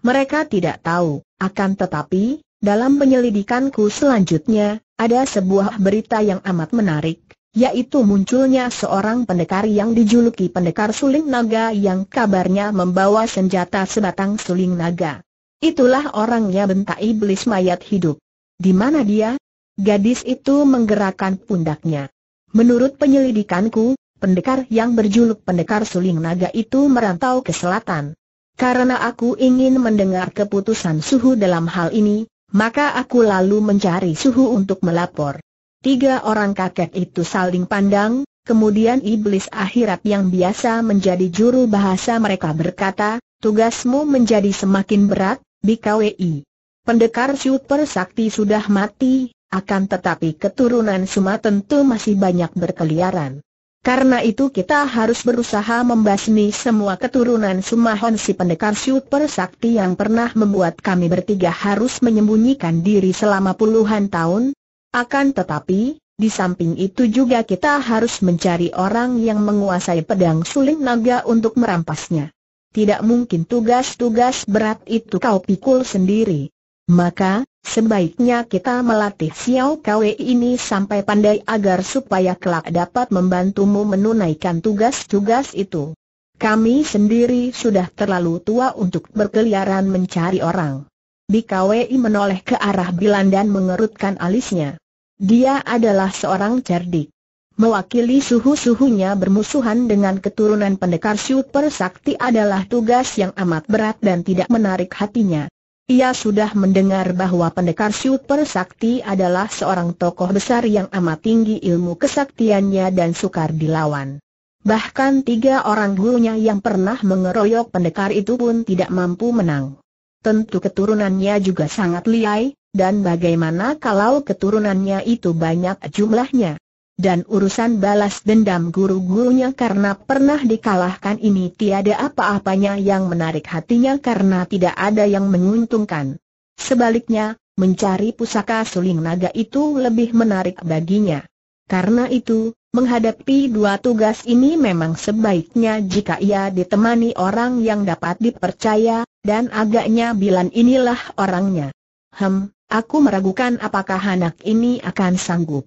Speaker 1: Mereka tidak tahu, akan tetapi, dalam penyelidikanku selanjutnya, ada sebuah berita yang amat menarik, yaitu munculnya seorang pendekar yang dijuluki pendekar suling naga yang kabarnya membawa senjata sebatang suling naga. Itulah orangnya bentak iblis mayat hidup. Di mana dia? Gadis itu menggerakkan pundaknya. Menurut penyelidikanku, pendekar yang berjuluk pendekar suling naga itu merantau ke selatan. Karena aku ingin mendengar keputusan suhu dalam hal ini, maka aku lalu mencari suhu untuk melapor. Tiga orang kakek itu saling pandang, kemudian iblis akhirat yang biasa menjadi juru bahasa mereka berkata, tugasmu menjadi semakin berat, BKWI. Pendekar super sakti sudah mati, akan tetapi keturunan Suma tentu masih banyak berkeliaran. Karena itu kita harus berusaha membasmi semua keturunan Sumahon si pendekar super sakti yang pernah membuat kami bertiga harus menyembunyikan diri selama puluhan tahun. Akan tetapi, di samping itu juga kita harus mencari orang yang menguasai pedang suling naga untuk merampasnya. Tidak mungkin tugas-tugas berat itu kau pikul sendiri. Maka, sebaiknya kita melatih Xiao Kwe ini sampai pandai agar supaya kelak dapat membantumu menunaikan tugas-tugas itu. Kami sendiri sudah terlalu tua untuk berkeliaran mencari orang. Di Bikawei menoleh ke arah Bilan dan mengerutkan alisnya. Dia adalah seorang cerdik. Mewakili suhu-suhunya bermusuhan dengan keturunan pendekar super sakti adalah tugas yang amat berat dan tidak menarik hatinya. Ia sudah mendengar bahwa pendekar super sakti adalah seorang tokoh besar yang amat tinggi ilmu kesaktiannya dan sukar dilawan. Bahkan tiga orang gurunya yang pernah mengeroyok pendekar itu pun tidak mampu menang. Tentu keturunannya juga sangat liai, dan bagaimana kalau keturunannya itu banyak jumlahnya? dan urusan balas dendam guru-gurunya karena pernah dikalahkan ini tiada apa-apanya yang menarik hatinya karena tidak ada yang menguntungkan. Sebaliknya, mencari pusaka suling naga itu lebih menarik baginya. Karena itu, menghadapi dua tugas ini memang sebaiknya jika ia ditemani orang yang dapat dipercaya, dan agaknya Bilan inilah orangnya. Hem, aku meragukan apakah anak ini akan sanggup.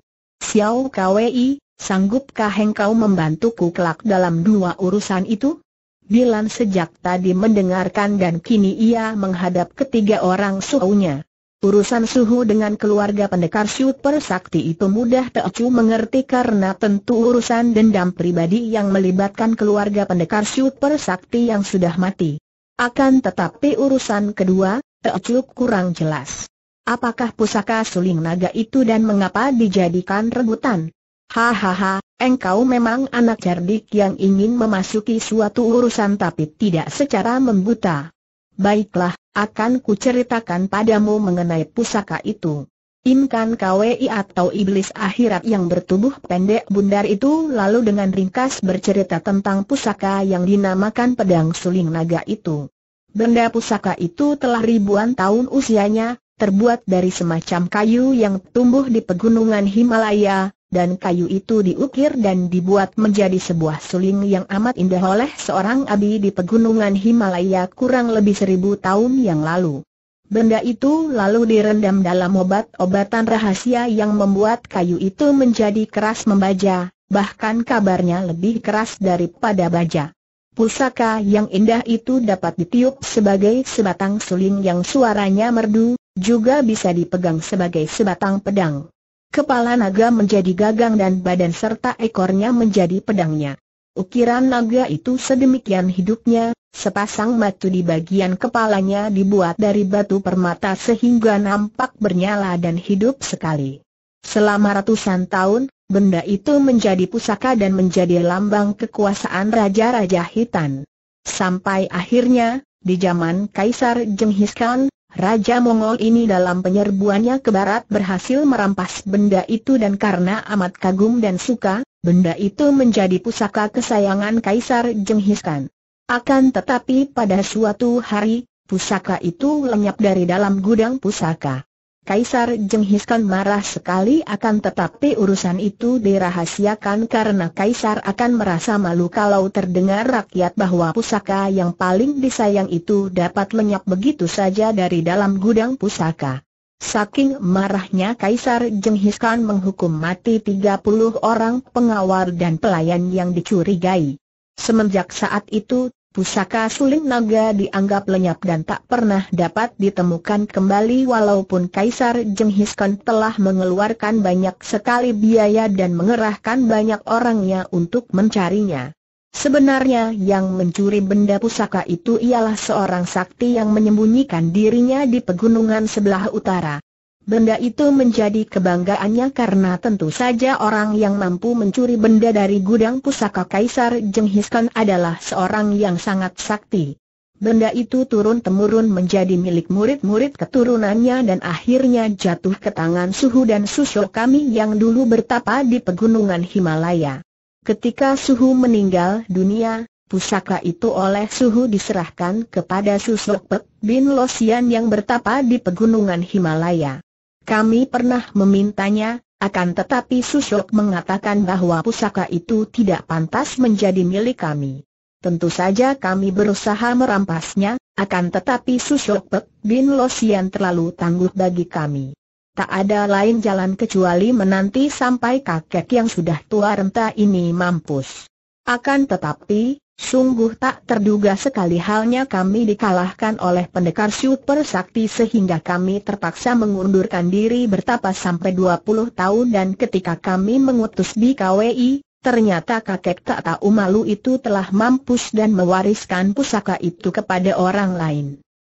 Speaker 1: Xiao Kwei, sanggupkah engkau membantuku kelak dalam dua urusan itu? Dilan sejak tadi mendengarkan dan kini ia menghadap ketiga orang suhunya. Urusan suhu dengan keluarga pendekar super sakti itu mudah Teocu mengerti karena tentu urusan dendam pribadi yang melibatkan keluarga pendekar super sakti yang sudah mati. Akan tetapi urusan kedua, Teocu kurang jelas. Apakah pusaka suling naga itu dan mengapa dijadikan rebutan? Hahaha, engkau memang anak cerdik yang ingin memasuki suatu urusan tapi tidak secara membuta. Baiklah, akan kuceritakan padamu mengenai pusaka itu. Imkan KWI atau iblis akhirat yang bertubuh pendek bundar itu lalu dengan ringkas bercerita tentang pusaka yang dinamakan pedang suling naga itu. Benda pusaka itu telah ribuan tahun usianya, terbuat dari semacam kayu yang tumbuh di pegunungan Himalaya, dan kayu itu diukir dan dibuat menjadi sebuah suling yang amat indah oleh seorang abdi di pegunungan Himalaya kurang lebih seribu tahun yang lalu. Benda itu lalu direndam dalam obat-obatan rahasia yang membuat kayu itu menjadi keras membaja, bahkan kabarnya lebih keras daripada baja. Pusaka yang indah itu dapat ditiup sebagai sebatang suling yang suaranya merdu, juga bisa dipegang sebagai sebatang pedang. Kepala naga menjadi gagang dan badan serta ekornya menjadi pedangnya. Ukiran naga itu sedemikian hidupnya, sepasang batu di bagian kepalanya dibuat dari batu permata sehingga nampak bernyala dan hidup sekali. Selama ratusan tahun, Benda itu menjadi pusaka dan menjadi lambang kekuasaan Raja-Raja Hitan. Sampai akhirnya, di zaman Kaisar Jenghis Khan, Raja Mongol ini dalam penyerbuannya ke barat berhasil merampas benda itu dan karena amat kagum dan suka, benda itu menjadi pusaka kesayangan Kaisar Jenghis Khan. Akan tetapi pada suatu hari, pusaka itu lenyap dari dalam gudang pusaka. Kaisar Jenghis Khan marah sekali akan tetapi urusan itu dirahasiakan karena Kaisar akan merasa malu kalau terdengar rakyat bahwa pusaka yang paling disayang itu dapat lenyap begitu saja dari dalam gudang pusaka. Saking marahnya Kaisar Jenghis Khan menghukum mati 30 orang pengawal dan pelayan yang dicurigai. Semenjak saat itu Pusaka suling naga dianggap lenyap dan tak pernah dapat ditemukan kembali walaupun Kaisar Jenghis Khan telah mengeluarkan banyak sekali biaya dan mengerahkan banyak orangnya untuk mencarinya. Sebenarnya yang mencuri benda pusaka itu ialah seorang sakti yang menyembunyikan dirinya di pegunungan sebelah utara. Benda itu menjadi kebanggaannya karena tentu saja orang yang mampu mencuri benda dari gudang pusaka Kaisar Jenghis Khan adalah seorang yang sangat sakti. Benda itu turun-temurun menjadi milik murid-murid keturunannya dan akhirnya jatuh ke tangan Suhu dan Susho kami yang dulu bertapa di pegunungan Himalaya. Ketika Suhu meninggal dunia, pusaka itu oleh Suhu diserahkan kepada Susok Pek bin Losian yang bertapa di pegunungan Himalaya. Kami pernah memintanya, akan tetapi Susyok mengatakan bahwa pusaka itu tidak pantas menjadi milik kami. Tentu saja kami berusaha merampasnya, akan tetapi Susyok Pek Bin Losian terlalu tangguh bagi kami. Tak ada lain jalan kecuali menanti sampai kakek yang sudah tua renta ini mampus. Akan tetapi, Sungguh tak terduga sekali halnya kami dikalahkan oleh pendekar super sakti sehingga kami terpaksa mengundurkan diri bertapa sampai 20 tahun dan ketika kami mengutus BKWI, ternyata kakek tak tahu malu itu telah mampus dan mewariskan pusaka itu kepada orang lain.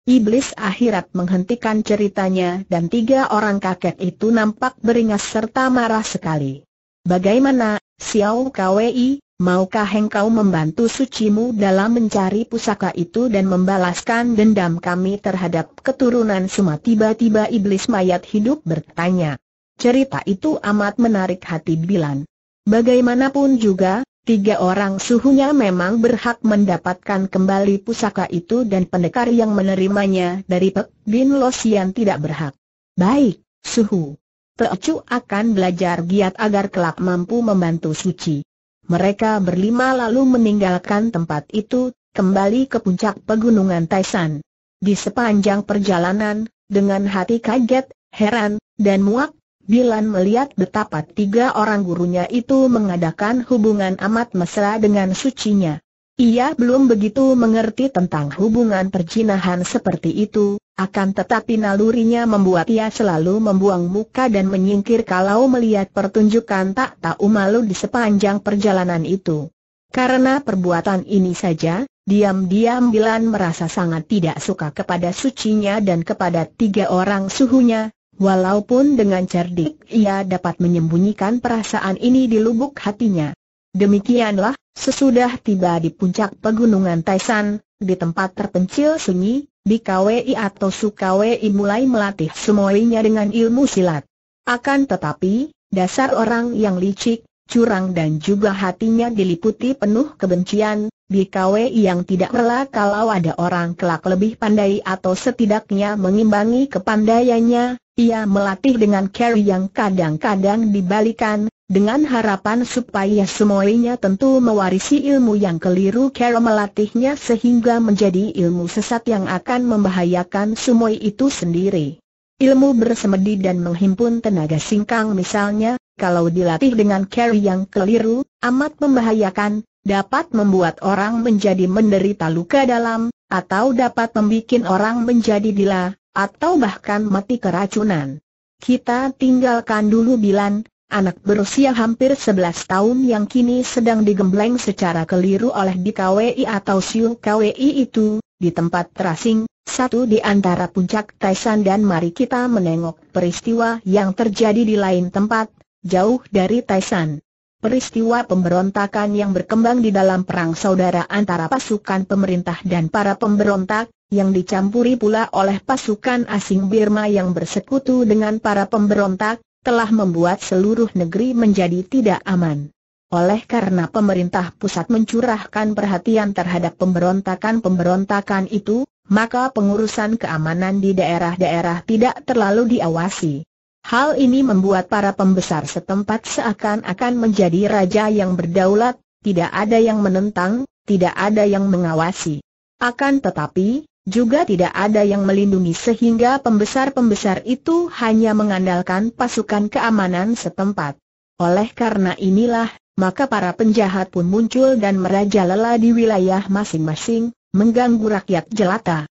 Speaker 1: Iblis akhirat menghentikan ceritanya dan tiga orang kakek itu nampak beringas serta marah sekali. Bagaimana, Xiao Kwei, Maukah engkau membantu sucimu dalam mencari pusaka itu dan membalaskan dendam kami terhadap keturunan Suma? Tiba-tiba iblis mayat hidup bertanya. Cerita itu amat menarik hati Bilan. Bagaimanapun juga, tiga orang suhunya memang berhak mendapatkan kembali pusaka itu dan pendekar yang menerimanya dari Pek Bin Losian tidak berhak. Baik, suhu. Teocu akan belajar giat agar kelak mampu membantu suci. Mereka berlima lalu meninggalkan tempat itu, kembali ke puncak pegunungan Taisan. Di sepanjang perjalanan, dengan hati kaget, heran, dan muak, Bilan melihat betapa tiga orang gurunya itu mengadakan hubungan amat mesra dengan sucinya. Ia belum begitu mengerti tentang hubungan perjinahan seperti itu, akan tetapi nalurinya membuat ia selalu membuang muka dan menyingkir kalau melihat pertunjukan tak tahu malu di sepanjang perjalanan itu. Karena perbuatan ini saja, diam-diam Bilan merasa sangat tidak suka kepada sucinya dan kepada tiga orang suhunya, walaupun dengan cerdik ia dapat menyembunyikan perasaan ini di lubuk hatinya. Demikianlah, sesudah tiba di puncak pegunungan Taisan, di tempat terpencil sunyi, Bikawi atau Sukawi mulai melatih semuanya dengan ilmu silat. Akan tetapi, dasar orang yang licik, curang dan juga hatinya diliputi penuh kebencian, Bikawi yang tidak rela kalau ada orang kelak lebih pandai atau setidaknya mengimbangi kepandaiannya, ia melatih dengan carry yang kadang-kadang dibalikan, dengan harapan supaya semuanya tentu mewarisi ilmu yang keliru Kero melatihnya sehingga menjadi ilmu sesat yang akan membahayakan semua itu sendiri. Ilmu bersemedi dan menghimpun tenaga singkang misalnya, kalau dilatih dengan Kero yang keliru, amat membahayakan, dapat membuat orang menjadi menderita luka dalam, atau dapat membuat orang menjadi gila, atau bahkan mati keracunan. Kita tinggalkan dulu bilan, anak berusia hampir 11 tahun yang kini sedang digembleng secara keliru oleh DKWI atau Siu KWI itu, di tempat terasing, satu di antara puncak Taisan dan mari kita menengok peristiwa yang terjadi di lain tempat, jauh dari Taisan. Peristiwa pemberontakan yang berkembang di dalam perang saudara antara pasukan pemerintah dan para pemberontak, yang dicampuri pula oleh pasukan asing Birma yang bersekutu dengan para pemberontak, telah membuat seluruh negeri menjadi tidak aman. Oleh karena pemerintah pusat mencurahkan perhatian terhadap pemberontakan-pemberontakan itu, maka pengurusan keamanan di daerah-daerah tidak terlalu diawasi. Hal ini membuat para pembesar setempat seakan-akan menjadi raja yang berdaulat, tidak ada yang menentang, tidak ada yang mengawasi. Akan tetapi, juga tidak ada yang melindungi sehingga pembesar-pembesar itu hanya mengandalkan pasukan keamanan setempat. Oleh karena inilah, maka para penjahat pun muncul dan merajalela di wilayah masing-masing, mengganggu rakyat jelata.